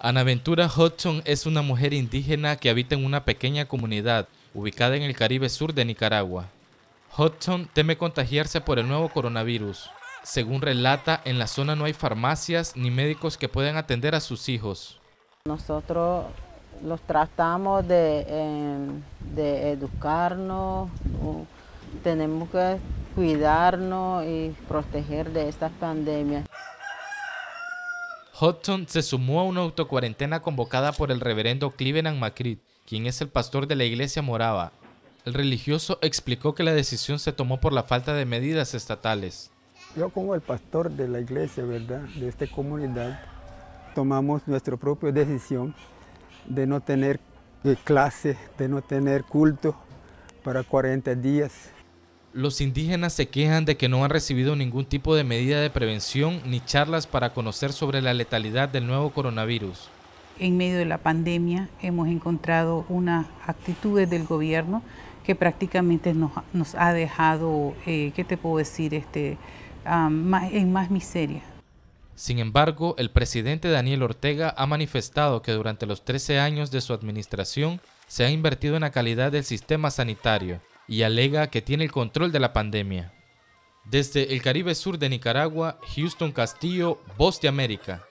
Ana Ventura es una mujer indígena que habita en una pequeña comunidad ubicada en el Caribe Sur de Nicaragua. Hodgson teme contagiarse por el nuevo coronavirus. Según relata, en la zona no hay farmacias ni médicos que puedan atender a sus hijos. Nosotros los tratamos de, em, educarnos, tenemos que cuidarnos y proteger de esta pandemia. Hudson se sumó a una autocuarentena convocada por el reverendo Cleveland Macri, quien es el pastor de la iglesia morava. El religioso explicó que la decisión se tomó por la falta de medidas estatales. Yo como el pastor de la iglesia, ¿verdad? De esta comunidad, tomamos nuestra propia decisión de no tener eh, clase, de no tener culto para 40 días los indígenas se quejan de que no han recibido ningún tipo de medida de prevención ni charlas para conocer sobre la letalidad del nuevo coronavirus. En medio de la pandemia hemos encontrado unas actitudes del gobierno que prácticamente nos, ha dejado, eh, ¿qué te puedo decir?, este, en más miseria. Sin embargo, el presidente Daniel Ortega ha manifestado que durante los 13 años de su administración se ha invertido en la calidad del sistema sanitario, y alega que tiene el control de la pandemia. Desde el Caribe Sur de Nicaragua, Houston Castillo, Voz de América.